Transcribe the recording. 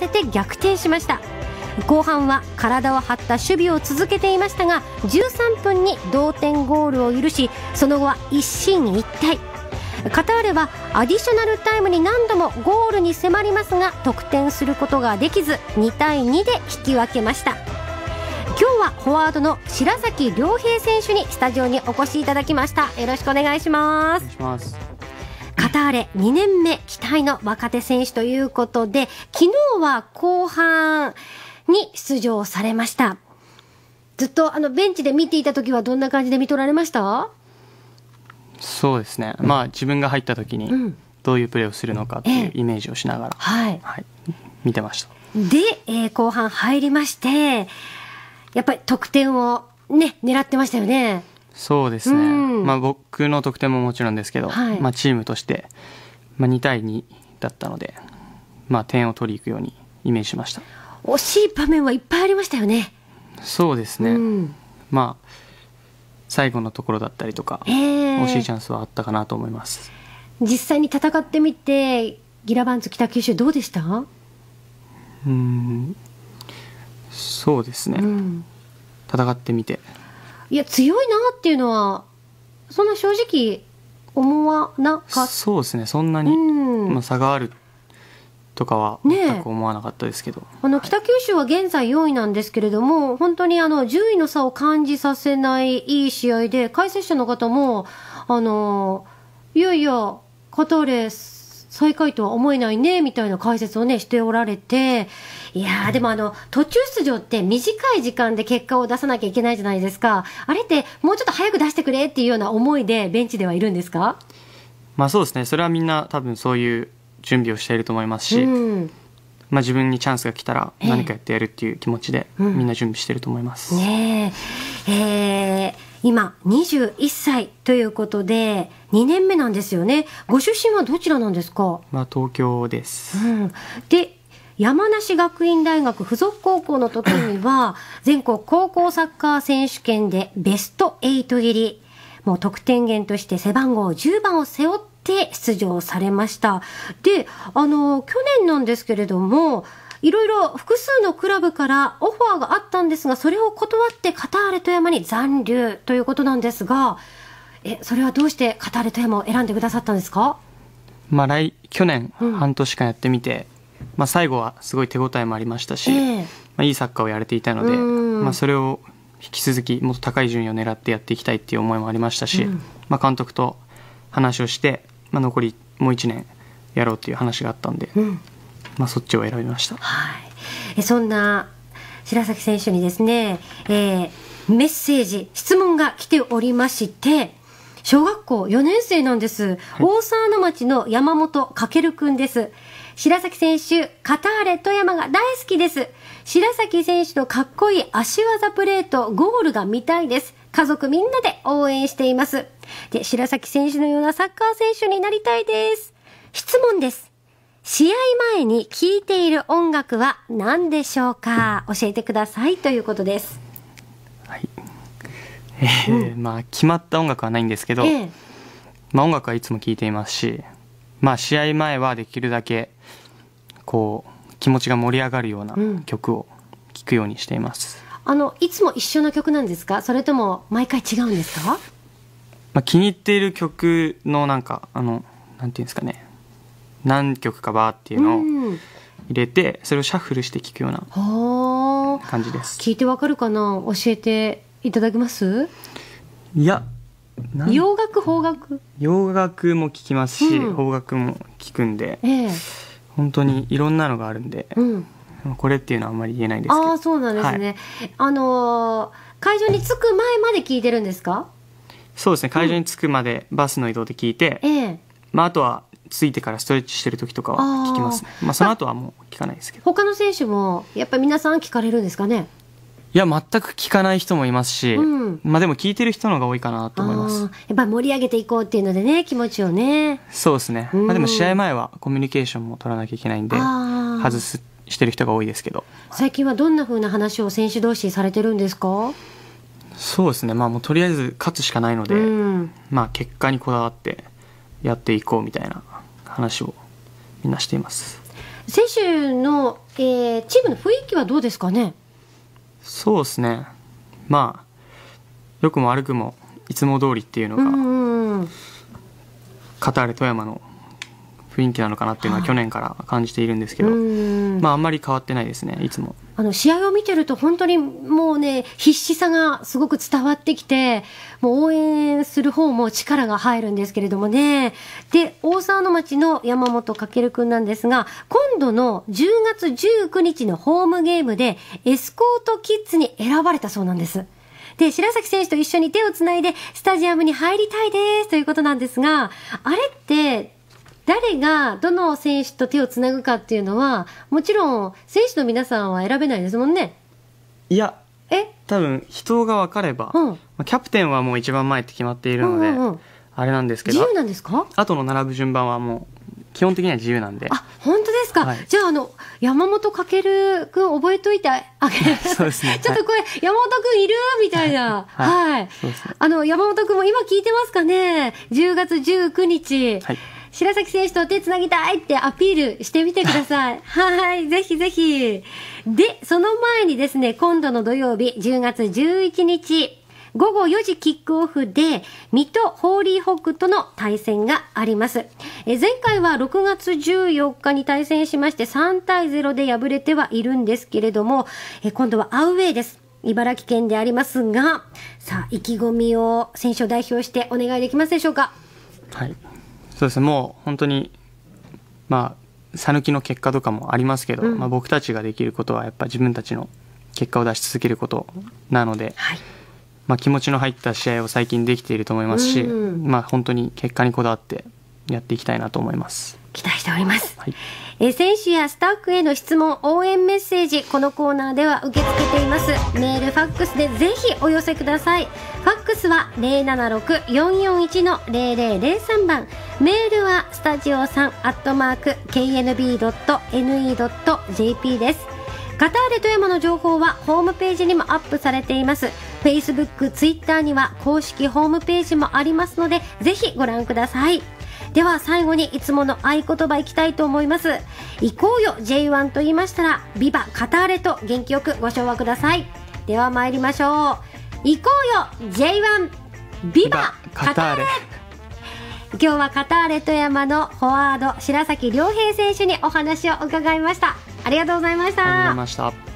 せて逆転しました後半は体を張った守備を続けていましたが13分に同点ゴールを許しその後は一進一退カタールはアディショナルタイムに何度もゴールに迫りますが得点することができず2対2で引き分けました今日はフォワードの白崎良平選手にスタジオにお越しいただきましたよろしくお願いしますカターレ2年目敗の若手選手ということで、昨日は後半に出場されました。ずっとあのベンチで見ていた時はどんな感じで見とられましたそうですね、まあ、自分が入った時にどういうプレーをするのかっていうイメージをしながら、はい、はい、見てましたで、えー、後半入りましてやっぱり得点をね狙ってましたよねそうですね、うん、まあ、僕の得点ももちろんですけど、はい、まあ、チームとしてまあ、2対2だったので、まあ、点を取り行くようにイメージしました惜しい場面はいっぱいありましたよねそうですね、うん、まあ最後のところだったりとか、えー、惜しいチャンスはあったかなと思います実際に戦ってみてギラバンズ北九州どうでしたうんそうですね、うん、戦ってみていや強いなっていうのはそんな正直思わなかったそうですねそんなに、まあ、差があるとかは全く思わなかったですけど、ね、あの北九州は現在4位なんですけれども、はい、本当にあの10位の差を感じさせないいい試合で解説者の方もあのいよいよ勝とうす最下位とは思えないね、みたいな解説をね、しておられて、いやー、でもあの、途中出場って短い時間で結果を出さなきゃいけないじゃないですか。あれって、もうちょっと早く出してくれっていうような思いで、ベンチではいるんですかまあそうですね。それはみんな多分そういう準備をしていると思いますし、うんまあ、自分にチャンスが来たら何かやってやるっていう気持ちで、みんな準備していると思います。えー、うん、ねえー今21歳ということで2年目なんですよねご出身はどちらなんですか、まあ、東京です、うん、で山梨学院大学附属高校の時には 全国高校サッカー選手権でベスト8入りもう得点源として背番号10番を背負って出場されましたであの去年なんですけれどもいろいろ複数のクラブからオファーがあったんですが、それを断ってカターレ富山に残留ということなんですが、え、それはどうしてカターレ富山を選んでくださったんですかまあ来、去年半年間やってみて、うん、まあ最後はすごい手応えもありましたし、えー、まあいいサッカーをやれていたので、まあそれを引き続きもっと高い順位を狙ってやっていきたいっていう思いもありましたし、うん、まあ監督と話をして、まあ残りもう1年やろうっていう話があったんで、うん、まあ、そっちを選びました。はい、そんな白崎選手にですね、えー、メッセージ質問が来ておりまして小学校4年生なんです、大沢の町の山本翔くんです白崎選手カターレ富山が大好きです白崎選手のかっこいい足技プレーとゴールが見たいです家族みんなで応援していますで白崎選手のようなサッカー選手になりたいです質問です試合前に聴いている音楽は何でしょうか教えてくださいということです。はい。えー、うん、まあ決まった音楽はないんですけど、えー、まあ音楽はいつも聴いていますし、まあ試合前はできるだけこう気持ちが盛り上がるような曲を聴くようにしています。うん、あのいつも一緒の曲なんですか？それとも毎回違うんですか？まあ気に入っている曲のなんかあのなんていうんですかね。何曲かバーっていうのを入れて、それをシャッフルして聴くような感じです。聞いてわかるかな教えていただけますいや洋楽邦楽洋楽も聴きますし、うん、邦楽も聴くんで、ええ、本当にいろんなのがあるんで、うん、これっていうのはあんまり言えないですけどああそうなんですね、はい、あのー、会場に着く前まで聴いてるんですかそうですね会場に着くまでバスの移動で聴いて、うん、まあ、あとはついてからストレッチしてる時とかは聞きますねまあその後はもう聞かないですけど他の選手もやっぱり皆さん聞かれるんですかねいや全く聞かない人もいますし、うん、まあでも聞いてる人の方が多いかなと思いますやっぱ盛り上げていこうっていうのでね気持ちをねそうですね、うん、まあ、でも試合前はコミュニケーションも取らなきゃいけないんで外すしてる人が多いですけど最近はどんなふうな話を選手同士されてるんですかそうですねまあもうとりあえず勝つしかないので、うん、まあ結果にこだわってやっていこうみたいな話をみんなしています選手の、えー、チームの雰囲気はどうですかねそうですねまあ良くも悪くもいつも通りっていうのが、カタール富山の雰囲気なのかなっていうのは去年から感じているんですけど、あまあ、あんまり変わってないですねいつも。あの試合を見てると本当にもうね必死さがすごく伝わってきてもう応援する方も力が入るんですけれどもねで大沢の町の山本翔君なんですが今度の10月19日のホームゲームでエスコートキッズに選ばれたそうなんです。で、白崎選手と一緒に手をつないで、スタジアムに入りたいですということなんですが、あれって、誰がどの選手と手をつなぐかっていうのは、もちろん選手の皆さんは選べないですもんね。いや、え多分人が分かれば、うん、キャプテンはもう一番前って決まっているので、うんうんうん、あれなんですけど。自由なんですか後の並ぶ順番はもう、基本的には自由なんで。あ、本当ですか、はい、じゃあ、あの、山本翔くん覚えといてあげ そうですね。ちょっとこれ、はい、山本くんいるみたいな。はい。はい、ね、あの、山本くんも今聞いてますかね ?10 月19日。はい。白崎選手と手つなぎたいってアピールしてみてください。はい、ぜひぜひ。で、その前にですね、今度の土曜日、10月11日、午後4時キックオフで、水戸ホーリーホックとの対戦があります。え前回は6月14日に対戦しまして3対0で敗れてはいるんですけれども、え今度はアウェーです。茨城県でありますが、さあ、意気込みを選手を代表してお願いできますでしょうか。はい。そうですもう本当にまあきの結果とかもありますけど、うん、まあ、僕たちができることはやっぱ自分たちの結果を出し続けることなので、はい、まあ、気持ちの入った試合を最近できていると思いますし、うん、まあ、本当に結果にこだわってやっていきたいなと思います。期待しております、はいえ選手やスタッフへの質問応援メッセージこのコーナーでは受け付けていますメールファックスでぜひお寄せくださいファックスは076-441-0003番メールはスタジオさんアットマーク knb.ne.jp ですカタール富山の情報はホームページにもアップされています Facebook、Twitter には公式ホームページもありますのでぜひご覧くださいでは最後にいつもの合言葉いきたいと思います行こうよ J1 と言いましたらビバカターレと元気よくご唱和くださいでは参りましょう行こうよ J1 ビバカターレ今日はカターレ富山のフォワード白崎良平選手にお話を伺いましたありがとうございましたありがとうございました